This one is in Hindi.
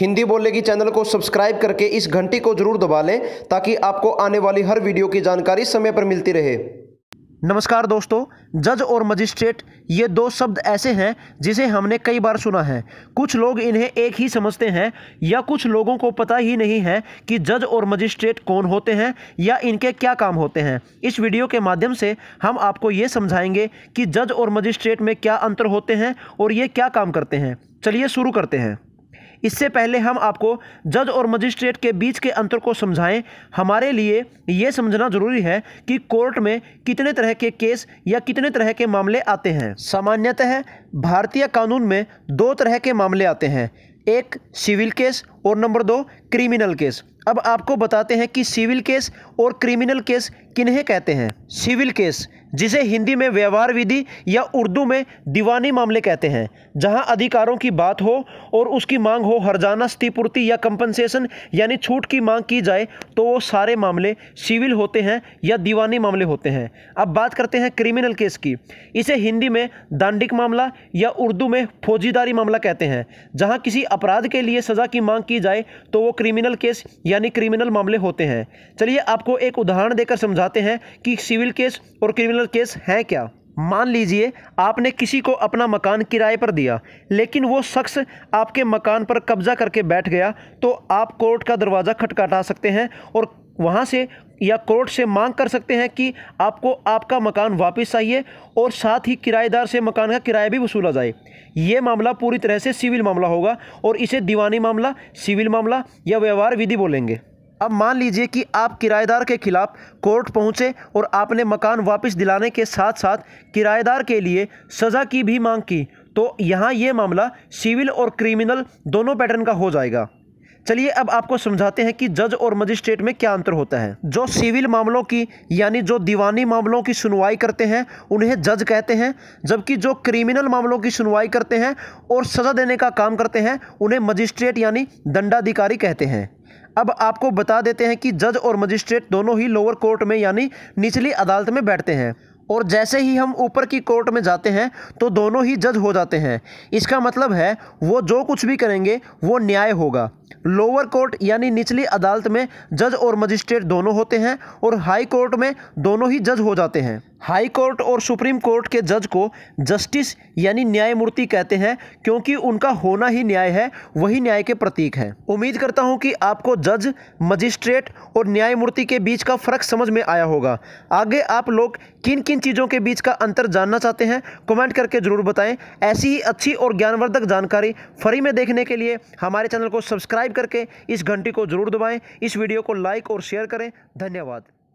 हिंदी बोलने की चैनल को सब्सक्राइब करके इस घंटी को जरूर दबा लें ताकि आपको आने वाली हर वीडियो की जानकारी समय पर मिलती रहे नमस्कार दोस्तों जज और मजिस्ट्रेट ये दो शब्द ऐसे हैं जिसे हमने कई बार सुना है कुछ लोग इन्हें एक ही समझते हैं या कुछ लोगों को पता ही नहीं है कि जज और मजिस्ट्रेट कौन होते हैं या इनके क्या काम होते हैं इस वीडियो के माध्यम से हम आपको ये समझाएंगे कि जज और मजिस्ट्रेट में क्या अंतर होते हैं और ये क्या काम करते हैं चलिए शुरू करते हैं इससे पहले हम आपको जज और मजिस्ट्रेट के बीच के अंतर को समझाएं हमारे लिए ये समझना जरूरी है कि कोर्ट में कितने तरह के केस या कितने तरह के मामले आते हैं सामान्यतः है, भारतीय कानून में दो तरह के मामले आते हैं एक सिविल केस और नंबर दो क्रिमिनल केस अब आपको बताते हैं कि सिविल केस और क्रिमिनल केस किन्हें कहते हैं सिविल केस जिसे हिंदी में व्यवहार विधि या उर्दू में दीवानी मामले कहते हैं जहां अधिकारों की बात हो और उसकी मांग हो हरजाना स्थितिपूर्ति या कंपनसेशन यानी छूट की मांग की जाए तो वो सारे मामले सिविल होते हैं या दीवानी मामले होते हैं अब बात करते हैं क्रिमिनल केस की इसे हिंदी में दांडिक मामला या उर्दू में फौजीदारी मामला कहते हैं जहाँ किसी अपराध के लिए सज़ा की मांग की जाए तो वो क्रिमिनल केस यानी क्रिमिनल मामले होते हैं चलिए आपको एक उदाहरण देकर समझाते हैं कि सिविल केस और क्रिमिनल लीगल केस हैं क्या मान लीजिए आपने किसी को अपना मकान किराए पर दिया लेकिन वो शख्स आपके मकान पर कब्जा करके बैठ गया तो आप कोर्ट का दरवाज़ा खटखटा सकते हैं और वहाँ से या कोर्ट से मांग कर सकते हैं कि आपको आपका मकान वापस चाहिए और साथ ही किराएदार से मकान का किराया भी वसूला जाए ये मामला पूरी तरह से सिविल मामला होगा और इसे दीवानी मामला सिविल मामला या व्यवहार विधि बोलेंगे अब मान लीजिए कि आप किराएदार के खिलाफ कोर्ट पहुंचे और आपने मकान वापस दिलाने के साथ साथ किराएदार के लिए सज़ा की भी मांग की तो यहाँ ये मामला सिविल और क्रिमिनल दोनों पैटर्न का हो जाएगा चलिए अब आपको समझाते हैं कि जज और मजिस्ट्रेट में क्या अंतर होता है जो सिविल मामलों की यानी जो दीवानी मामलों की सुनवाई करते हैं उन्हें जज कहते हैं जबकि जो क्रिमिनल मामलों की सुनवाई करते हैं और सज़ा देने का काम करते हैं उन्हें मजिस्ट्रेट यानी दंडाधिकारी कहते हैं अब आपको बता देते हैं कि जज और मजिस्ट्रेट दोनों ही लोअर कोर्ट में यानी निचली अदालत में बैठते हैं और जैसे ही हम ऊपर की कोर्ट में जाते हैं तो दोनों ही जज हो जाते हैं इसका मतलब है वो जो कुछ भी करेंगे वो न्याय होगा लोअर कोर्ट यानी निचली अदालत में जज और मजिस्ट्रेट दोनों होते हैं और हाई कोर्ट में दोनों ही जज हो जाते हैं हाई कोर्ट और सुप्रीम कोर्ट के जज को जस्टिस यानी न्यायमूर्ति कहते हैं क्योंकि उनका होना ही न्याय है वही न्याय के प्रतीक हैं उम्मीद करता हूं कि आपको जज मजिस्ट्रेट और न्यायमूर्ति के बीच का फ़र्क समझ में आया होगा आगे आप लोग किन किन चीज़ों के बीच का अंतर जानना चाहते हैं कमेंट करके ज़रूर बताएं ऐसी ही अच्छी और ज्ञानवर्धक जानकारी फ्री में देखने के लिए हमारे चैनल को सब्सक्राइब करके इस घंटी को ज़रूर दबाएँ इस वीडियो को लाइक और शेयर करें धन्यवाद